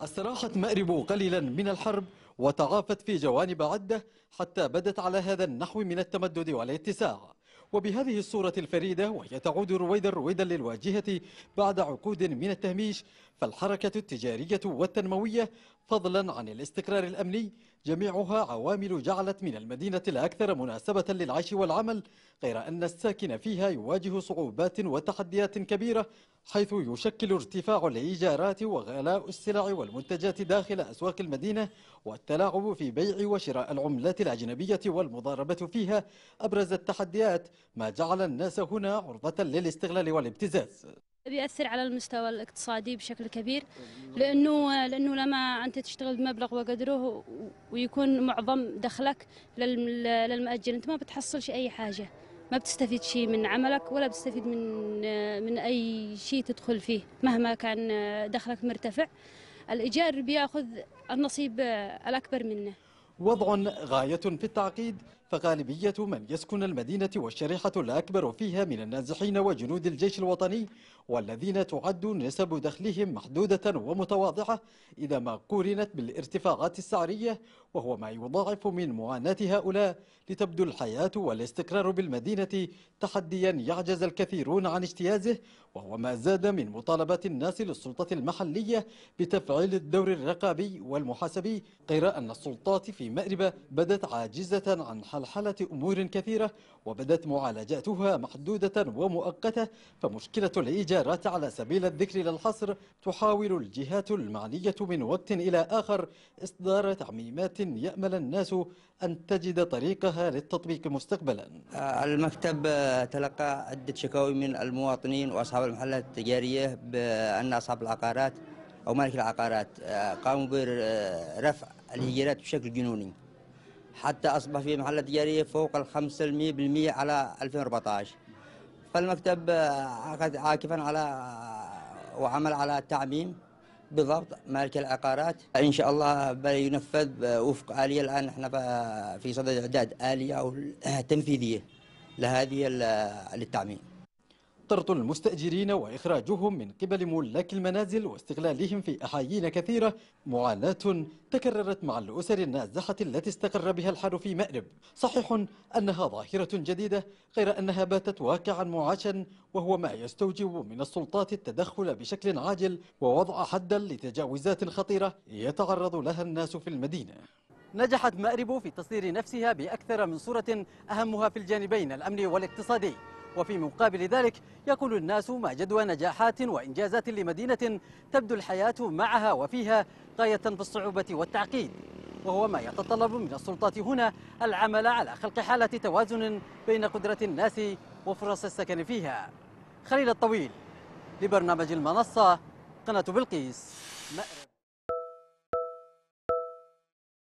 استراحت مأرب قليلا من الحرب وتعافت في جوانب عدة حتى بدت على هذا النحو من التمدد والاتساع وبهذه الصورة الفريدة وهي تعود رويدا رويدا للواجهة بعد عقود من التهميش فالحركة التجارية والتنموية فضلا عن الاستقرار الأمني جميعها عوامل جعلت من المدينة الأكثر مناسبة للعيش والعمل غير أن الساكن فيها يواجه صعوبات وتحديات كبيرة حيث يشكل ارتفاع الإيجارات وغلاء السلع والمنتجات داخل أسواق المدينة والتلاعب في بيع وشراء العملات الأجنبية والمضاربة فيها أبرز التحديات ما جعل الناس هنا عرضة للاستغلال والابتزاز بيأثر على المستوى الاقتصادي بشكل كبير لأنه لأنه لما أنت تشتغل بمبلغ وقدره ويكون معظم دخلك للمأجل أنت ما بتحصلش أي حاجة ما بتستفيد شيء من عملك ولا بتستفيد من من أي شيء تدخل فيه مهما كان دخلك مرتفع الإيجار بياخذ النصيب الأكبر منه وضع غاية في التعقيد فغالبية من يسكن المدينة والشريحة الأكبر فيها من النازحين وجنود الجيش الوطني والذين تعد نسب دخلهم محدودة ومتواضعة إذا ما قورنت بالارتفاعات السعرية وهو ما يضاعف من معاناة هؤلاء لتبدو الحياة والاستقرار بالمدينة تحديا يعجز الكثيرون عن اجتيازه وهو ما زاد من مطالبات الناس للسلطة المحلية بتفعيل الدور الرقابي والمحاسبي غير أن السلطات في مأرب بدت عاجزة عن حق حلحلة أمور كثيرة وبدت معالجاتها محدودة ومؤقتة فمشكلة الإيجارات على سبيل الذكر للحصر تحاول الجهات المعنية من وقت إلى آخر إصدار تعميمات يأمل الناس أن تجد طريقها للتطبيق مستقبلا المكتب تلقى عدة شكاوي من المواطنين وأصحاب المحلات التجارية بأن أصحاب العقارات أو مالك العقارات قاموا برفع الهجرات بشكل جنوني حتى أصبح في محل تجارية فوق ال 500% على 2014 فالمكتب آه، أخذ عاكفا على آه، وعمل على التعميم بضبط مالك العقارات ان شاء الله بينفذ آه، وفق اليه الان احنا في صدد اعداد اليه او تنفيذيه لهذه للتعميم طرد المستأجرين وإخراجهم من قبل ملاك المنازل واستغلالهم في أحايين كثيرة معاناة تكررت مع الأسر النازحة التي استقر بها الحال في مأرب صحيح أنها ظاهرة جديدة غير أنها باتت واقعا معاشا وهو ما يستوجب من السلطات التدخل بشكل عاجل ووضع حدا لتجاوزات خطيرة يتعرض لها الناس في المدينة نجحت مأرب في تصدير نفسها بأكثر من صورة أهمها في الجانبين الأمني والاقتصادي وفي مقابل ذلك يقول الناس ما جدوى نجاحات وإنجازات لمدينة تبدو الحياة معها وفيها غاية في الصعوبة والتعقيد وهو ما يتطلب من السلطات هنا العمل على خلق حالة توازن بين قدرة الناس وفرص السكن فيها خليل الطويل لبرنامج المنصة قناة بلقيس مأرب